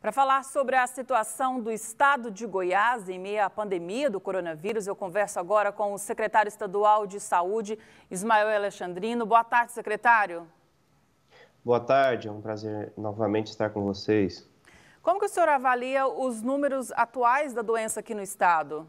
Para falar sobre a situação do estado de Goiás em meio à pandemia do coronavírus, eu converso agora com o secretário estadual de Saúde, Ismael Alexandrino. Boa tarde, secretário. Boa tarde, é um prazer novamente estar com vocês. Como que o senhor avalia os números atuais da doença aqui no estado?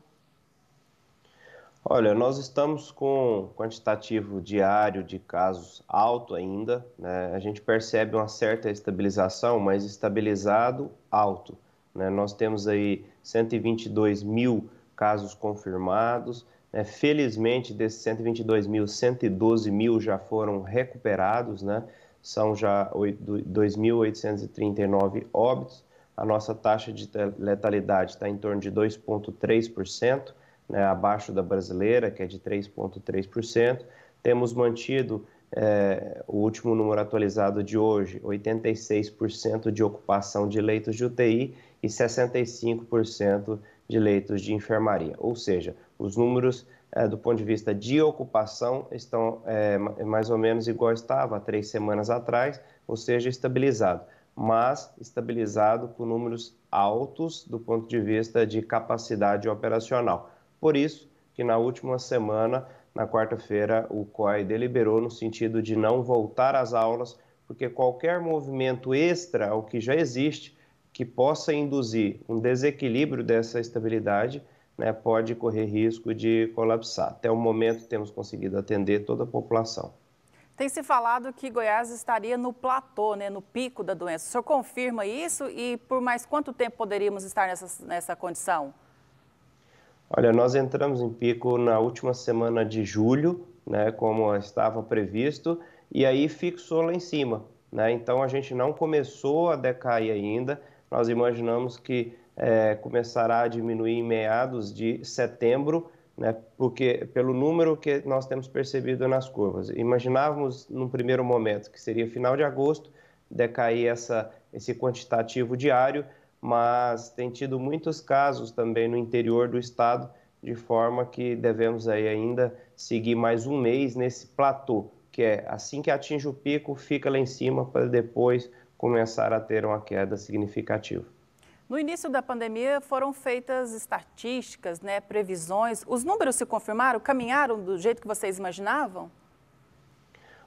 Olha, nós estamos com quantitativo diário de casos alto ainda. Né? A gente percebe uma certa estabilização, mas estabilizado alto. Né? Nós temos aí 122 mil casos confirmados. Né? Felizmente, desses 122 mil, 112 mil já foram recuperados, né? são já 2.839 óbitos. A nossa taxa de letalidade está em torno de 2,3% né, abaixo da brasileira, que é de 3,3%. Temos mantido é, o último número atualizado de hoje, 86% de ocupação de leitos de UTI e 65% de leitos de enfermaria. Ou seja, os números é, do ponto de vista de ocupação estão é, mais ou menos igual estava há três semanas atrás, ou seja, estabilizado. Mas estabilizado com números altos do ponto de vista de capacidade operacional. Por isso que na última semana, na quarta-feira, o COI deliberou no sentido de não voltar às aulas, porque qualquer movimento extra ao que já existe que possa induzir um desequilíbrio dessa estabilidade né, pode correr risco de colapsar. Até o momento, temos conseguido atender toda a população. Tem se falado que Goiás estaria no platô, né, no pico da doença. O senhor confirma isso e por mais quanto tempo poderíamos estar nessa, nessa condição? Olha, nós entramos em pico na última semana de julho, né, como estava previsto, e aí fixou lá em cima. Né? Então a gente não começou a decair ainda, nós imaginamos que é, começará a diminuir em meados de setembro, né, porque pelo número que nós temos percebido nas curvas. Imaginávamos num primeiro momento que seria final de agosto, decair essa, esse quantitativo diário, mas tem tido muitos casos também no interior do estado, de forma que devemos aí ainda seguir mais um mês nesse platô, que é assim que atinge o pico, fica lá em cima para depois começar a ter uma queda significativa. No início da pandemia foram feitas estatísticas, né, previsões. Os números se confirmaram, caminharam do jeito que vocês imaginavam?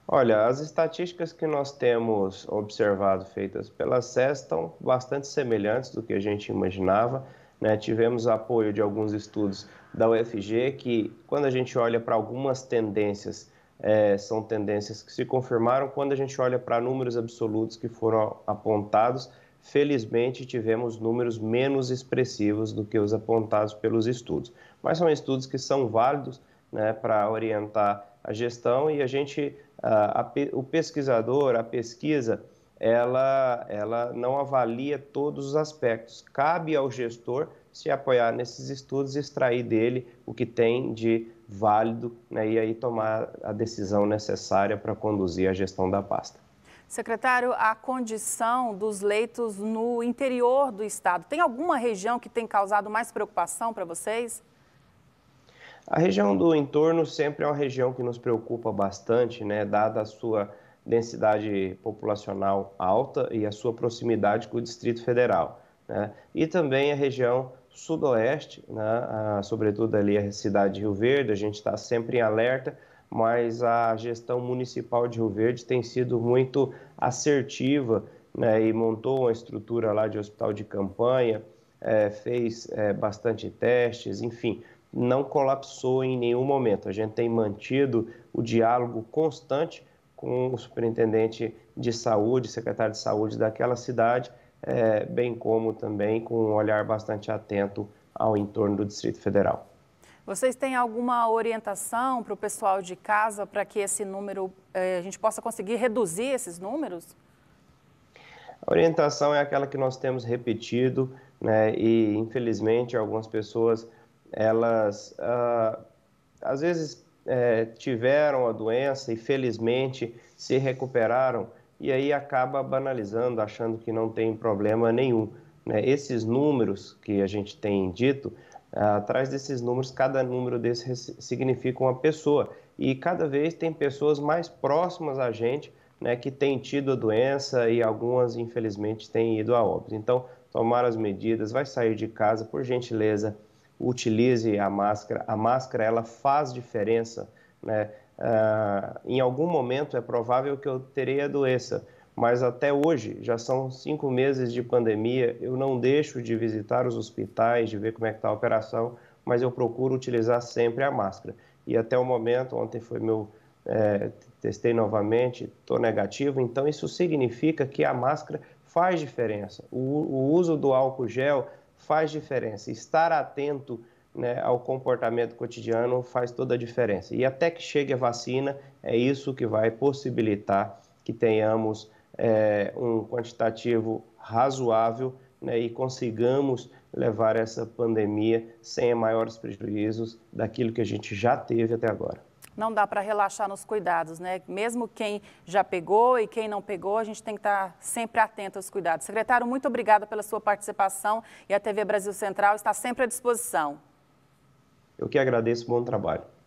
Olha, as estatísticas que nós temos observado feitas pela SES estão bastante semelhantes do que a gente imaginava. Né? Tivemos apoio de alguns estudos da UFG que, quando a gente olha para algumas tendências, é, são tendências que se confirmaram. Quando a gente olha para números absolutos que foram apontados, felizmente tivemos números menos expressivos do que os apontados pelos estudos. Mas são estudos que são válidos né, para orientar a gestão e a gente a, o pesquisador, a pesquisa, ela, ela não avalia todos os aspectos. Cabe ao gestor se apoiar nesses estudos e extrair dele o que tem de válido né, e aí tomar a decisão necessária para conduzir a gestão da pasta. Secretário, a condição dos leitos no interior do estado, tem alguma região que tem causado mais preocupação para vocês? A região do entorno sempre é uma região que nos preocupa bastante, né, dada a sua densidade populacional alta e a sua proximidade com o Distrito Federal. Né? E também a região sudoeste, né? sobretudo ali a cidade de Rio Verde, a gente está sempre em alerta, mas a gestão municipal de Rio Verde tem sido muito assertiva né? e montou uma estrutura lá de hospital de campanha, é, fez é, bastante testes, enfim, não colapsou em nenhum momento. A gente tem mantido o diálogo constante com o superintendente de saúde, secretário de saúde daquela cidade, é, bem como também com um olhar bastante atento ao entorno do Distrito Federal. Vocês têm alguma orientação para o pessoal de casa para que esse número, eh, a gente possa conseguir reduzir esses números? A orientação é aquela que nós temos repetido, né? E infelizmente algumas pessoas elas uh, às vezes é, tiveram a doença e felizmente se recuperaram e aí acaba banalizando, achando que não tem problema nenhum. Né? Esses números que a gente tem dito, ah, atrás desses números, cada número desses significa uma pessoa e cada vez tem pessoas mais próximas a gente né, que têm tido a doença e algumas, infelizmente, têm ido a óbito. Então, tomar as medidas, vai sair de casa, por gentileza utilize a máscara. A máscara ela faz diferença, né? Uh, em algum momento é provável que eu terei a doença, mas até hoje, já são cinco meses de pandemia, eu não deixo de visitar os hospitais, de ver como é que está a operação, mas eu procuro utilizar sempre a máscara. E até o momento, ontem foi meu, é, testei novamente, estou negativo, então isso significa que a máscara faz diferença. O, o uso do álcool gel faz diferença. Estar atento né, ao comportamento cotidiano faz toda a diferença. E até que chegue a vacina, é isso que vai possibilitar que tenhamos é, um quantitativo razoável né, e consigamos levar essa pandemia sem maiores prejuízos daquilo que a gente já teve até agora não dá para relaxar nos cuidados, né? Mesmo quem já pegou e quem não pegou, a gente tem que estar tá sempre atento aos cuidados. Secretário, muito obrigada pela sua participação e a TV Brasil Central está sempre à disposição. Eu que agradeço, bom trabalho.